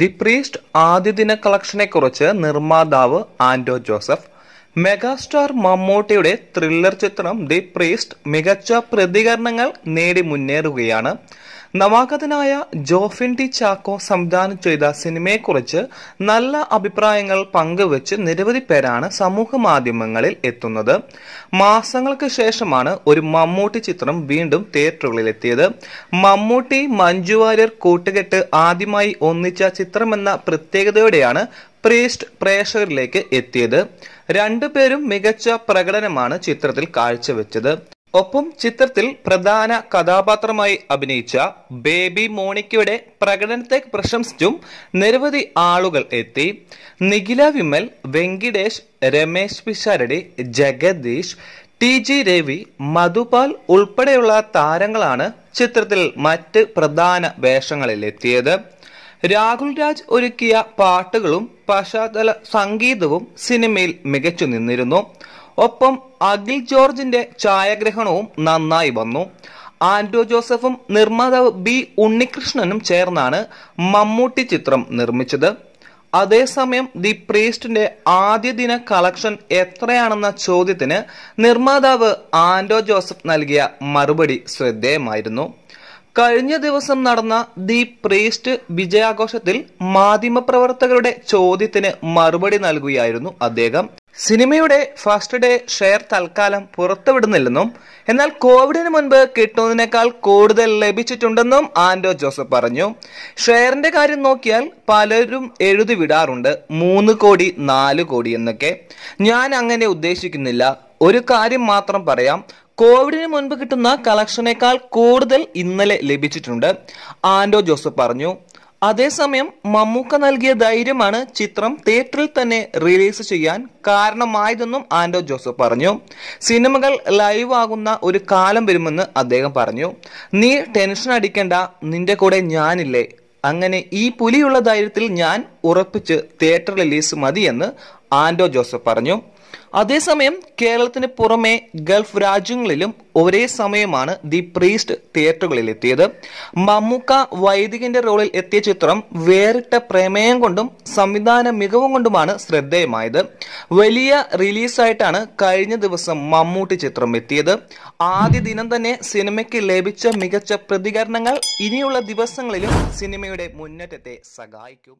the priest ആദ്യ ദിന കളക്ഷനെക്കുറിച്ച് നിർമ്മാതാവ് ആൻഡോ ജോസഫ് മെഗാസ്റ്റാർ മമ്മൂട്ടിയുടെ ത്രില്ലർ ചിത്രം ദി പ്രീസ്റ്റ് മികച്ച പ്രതികരണങ്ങൾ നേടി മുന്നേറുകയാണ് നവാഗതനായ ജോഫിൻ ടി ചാക്കോ സംവിധാനം ചെയ്ത സിനിമയെക്കുറിച്ച് നല്ല അഭിപ്രായങ്ങൾ പങ്കുവച്ച് നിരവധി പേരാണ് സമൂഹ മാധ്യമങ്ങളിൽ എത്തുന്നത് മാസങ്ങൾക്ക് ശേഷമാണ് ഒരു മമ്മൂട്ടി ചിത്രം വീണ്ടും തിയേറ്ററുകളിലെത്തിയത് മമ്മൂട്ടി മഞ്ജു വാര്യർ കൂട്ടുകെട്ട് ആദ്യമായി ഒന്നിച്ച ചിത്രമെന്ന പ്രത്യേകതയോടെയാണ് പ്രീസ്റ്റ് പ്രേക്ഷകരിലേക്ക് എത്തിയത് രണ്ടുപേരും മികച്ച പ്രകടനമാണ് ചിത്രത്തിൽ കാഴ്ചവെച്ചത് ഒപ്പം ചിത്രത്തിൽ പ്രധാന കഥാപാത്രമായി അഭിനയിച്ച ബേബി മോണിക്കയുടെ പ്രകടനത്തെ പ്രശംസിച്ചും നിരവധി ആളുകൾ എത്തി നിഖില വിമൽ വെങ്കിടേഷ് രമേശ് പിഷാരടി ജഗദീഷ് ടി ജി രവി മധുപാൽ ഉൾപ്പെടെയുള്ള താരങ്ങളാണ് ചിത്രത്തിൽ മറ്റ് പ്രധാന വേഷങ്ങളിലെത്തിയത് രാഹുൽ രാജ് ഒരുക്കിയ പാട്ടുകളും പശ്ചാത്തല സംഗീതവും സിനിമയിൽ മികച്ചു നിന്നിരുന്നു ഒപ്പം അഖിൽ ജോർജിന്റെ ഛായാഗ്രഹണവും നന്നായി വന്നു ആൻഡ്രോ ജോസഫും നിർമ്മാതാവ് ബി ഉണ്ണികൃഷ്ണനും ചേർന്നാണ് മമ്മൂട്ടി ചിത്രം നിർമ്മിച്ചത് അതേസമയം ദി പ്രീസ്റ്റിന്റെ ആദ്യ ദിന കളക്ഷൻ എത്രയാണെന്ന ചോദ്യത്തിന് നിർമ്മാതാവ് ആന്റോ ജോസഫ് നൽകിയ മറുപടി ശ്രദ്ധേയമായിരുന്നു കഴിഞ്ഞ ദിവസം നടന്ന ദി പ്രീസ്റ്റ് വിജയാഘോഷത്തിൽ മാധ്യമപ്രവർത്തകരുടെ ചോദ്യത്തിന് മറുപടി നൽകുകയായിരുന്നു അദ്ദേഹം സിനിമയുടെ ഫസ്റ്റ് ഡേ ഷെയർ തൽക്കാലം പുറത്തുവിടുന്നില്ലെന്നും എന്നാൽ കോവിഡിന് മുൻപ് കിട്ടുന്നതിനേക്കാൾ കൂടുതൽ ലഭിച്ചിട്ടുണ്ടെന്നും ആൻഡോ ജോസഫ് പറഞ്ഞു ഷെയറിന്റെ കാര്യം നോക്കിയാൽ പലരും എഴുതി വിടാറുണ്ട് മൂന്ന് കോടി നാല് കോടി എന്നൊക്കെ ഞാൻ അങ്ങനെ ഉദ്ദേശിക്കുന്നില്ല ഒരു കാര്യം മാത്രം പറയാം കോവിഡിന് മുൻപ് കിട്ടുന്ന കളക്ഷനേക്കാൾ കൂടുതൽ ഇന്നലെ ലഭിച്ചിട്ടുണ്ട് ആൻഡോ ജോസഫ് പറഞ്ഞു അതേസമയം മമ്മൂക്ക നൽകിയ ധൈര്യമാണ് ചിത്രം തിയേറ്ററിൽ തന്നെ റിലീസ് ചെയ്യാൻ കാരണമായതെന്നും ആൻഡോ ജോസഫ് പറഞ്ഞു സിനിമകൾ ലൈവ് ആകുന്ന ഒരു കാലം വരുമെന്ന് അദ്ദേഹം പറഞ്ഞു നീ ടെൻഷൻ അടിക്കേണ്ട നിന്റെ കൂടെ ഞാനില്ലേ അങ്ങനെ ഈ പുലിയുള്ള ധൈര്യത്തിൽ ഞാൻ ഉറപ്പിച്ച് തിയേറ്റർ റിലീസ് മതിയെന്ന് ആൻഡോ ജോസഫ് പറഞ്ഞു അതേസമയം കേരളത്തിന് പുറമെ ഗൾഫ് രാജ്യങ്ങളിലും ഒരേ സമയമാണ് ദി പ്രീസ്റ്റ് തിയേറ്ററുകളിൽ എത്തിയത് മമ്മൂക്ക വൈദികന്റെ റോളിൽ എത്തിയ ചിത്രം വേറിട്ട പ്രമേയം കൊണ്ടും സംവിധാന മികവും കൊണ്ടുമാണ് ശ്രദ്ധേയമായത് വലിയ റിലീസായിട്ടാണ് കഴിഞ്ഞ ദിവസം മമ്മൂട്ടി ചിത്രം എത്തിയത് ആദ്യ ദിനം തന്നെ സിനിമയ്ക്ക് ലഭിച്ച മികച്ച പ്രതികരണങ്ങൾ ഇനിയുള്ള ദിവസങ്ങളിലും സിനിമയുടെ മുന്നേറ്റത്തെ സഹായിക്കും